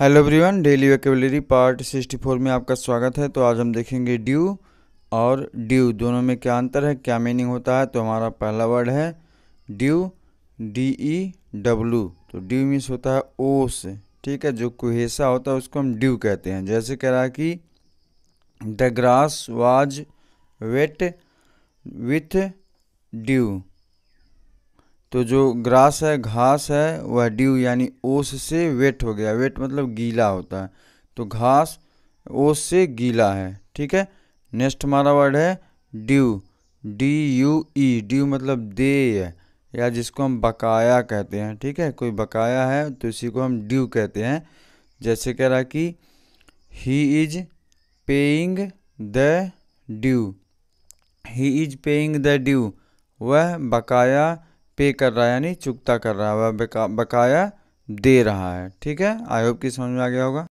hello everyone daily vocabulary part 64 में आपका स्वागत है तो आज हम देखेंगे ड्यू और ड्यू दोनों में क्या अंतर है क्या मीनिंग होता है तो हमारा पहला वर्ड है ड्यू डी ई डब्लू तो ड्यू मीन्स होता है ओस ठीक है जो कुहेसा होता है उसको हम ड्यू कहते हैं जैसे कह रहा है कि the grass was wet with dew तो जो ग्रास है घास है वह ड्यू यानी ओस से वेट हो गया वेट मतलब गीला होता है तो घास ओस से गीला है ठीक है नेक्स्ट हमारा वर्ड है due D U E due मतलब है या जिसको हम बकाया कहते हैं ठीक है कोई बकाया है तो इसी को हम ड्यू कहते हैं जैसे कह रहा कि he is paying the due he is paying the due वह बकाया पे कर रहा है यानी चुकता कर रहा है बका, बकाया दे रहा है ठीक है आई होप कि समझ में आ गया होगा